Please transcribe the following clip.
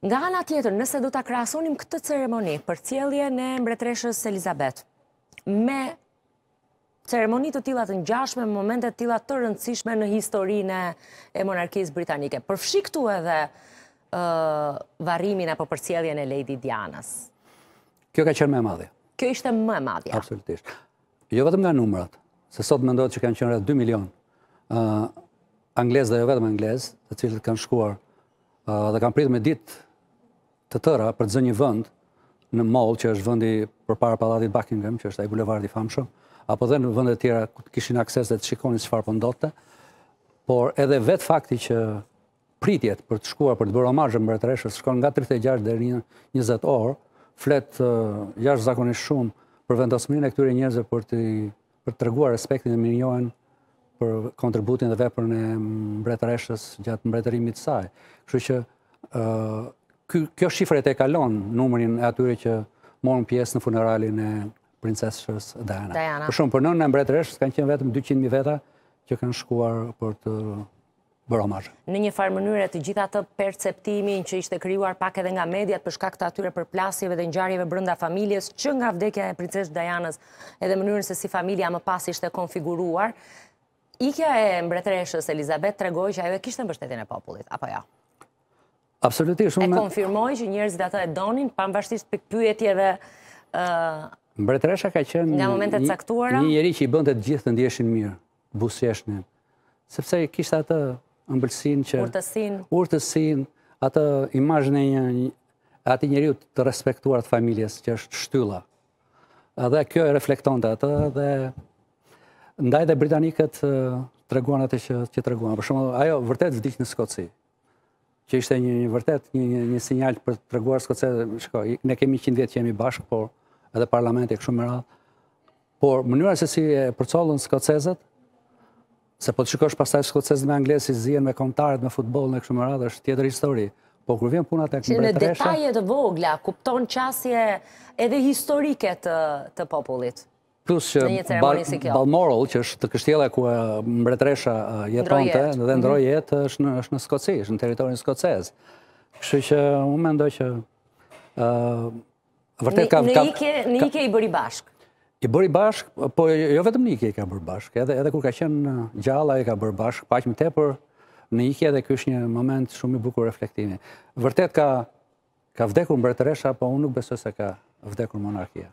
Nga ana tjetër, nëse du të krasonim këtë ceremoni për cjellje në mbretreshës Elizabeth, me ceremoni të tila të njashme, me momente të tila të rëndësishme në historinë e monarkisë britanike, përfshiktu edhe varimin apo për cjellje në Lady Dianas. Kjo ka qërë me madhja. Kjo ishte me madhja. Absolutisht. Jo vetëm nga numrat, se sot me ndodhë që kanë qënë rrëtë 2 milion anglesë dhe jo vetëm anglesë, të cilët kanë shkuar dhe kanë pritë me ditë të tëra për të zë një vënd në mall që është vendi përpara pallatit Buckingham, që është ai bulevardi i apo dhe në vende të tjera ku kishin akses dhe të shikonin çfarë po ndodhte. Por edhe vetë fakti që pritjet për të shkuar për të bërë homazh mbretëreshës shkon nga 36 deri në 20 orë, flet uh, jashtëzakonisht shumë për vendosmërinë e këtyre njerëzve për të për treguar respektin dhe mirënjohjen për kontributin dhe veprën e mbretëreshës gjatë mbretërimit të saj. Kështu që ë kjo shifrët e kalon numërin e atyre që morën pjesë në funeralin e princesës Diana. Për shumë, për nënë e mbretëresh, s'kanë qenë vetëm 200.000 veta që kanë shkuar për të bërë omajë. Në një farë mënyre të gjitha të perceptimin që ishte kryuar pak edhe nga mediat për shkak të atyre për plasjeve dhe njarjeve brënda familjes, që nga vdekja e princesë Dianës edhe mënyrën se si familja më pas ishte konfiguruar, ikja e mbretëreshës Elizabeth tregoj që ajo e kishtë në bështetin e popullit, apo Ja. Jo? Absolutisht E konfirmoj që njerëzit ata e donin pa mbashtisht pikë pyetje dhe Mbretresha ka qenë në momente të caktuara. Një njerëz që i bënte të gjithë të ndjeshin mirë, buzëqeshni. Sepse kishtë kishte atë ëmbëlsinë që urtësinë, urtësinë, atë imajnë e një atë njeriu të respektuar të familjes që është shtylla. dhe kjo e reflektonte atë dhe ndaj dhe britanikët treguan atë që treguan. Për shembull, ajo vërtet vdiq në Skocë që ishte një vërtet një, një, sinjal për të reguar s'ko ne kemi 100 vjetë që jemi bashkë, por edhe parlamenti e këshumë më radhë, por mënyra se si e përcollën skocezët, se po të shikosh pasaj skocezët me anglesi, si zihen me kontarët, me futbolën e këshumë më radhë, është tjetër histori. Po kur vjen puna tek në detajet vogla kupton qasje edhe historike të, të popullit plus që Balmoral, që është kështjela ku mbretresha jetonte dhe ndroj jetë, mhm. është në Skoci, është në teritorin Skoces. Kështu që u me ndoj që vërtet ka... Në ike i bëri bashk? I bëri bashk, po jo, jo vetëm në ike i ka bërë bashk, edhe kur ka qenë gjalla i ka bërë bashk, pa që më tepër në ike edhe kështë një moment shumë i bukur reflektimi. Vërtet ka vdekur mbretresha, po unë nuk besoj se ka vdekur monarkia.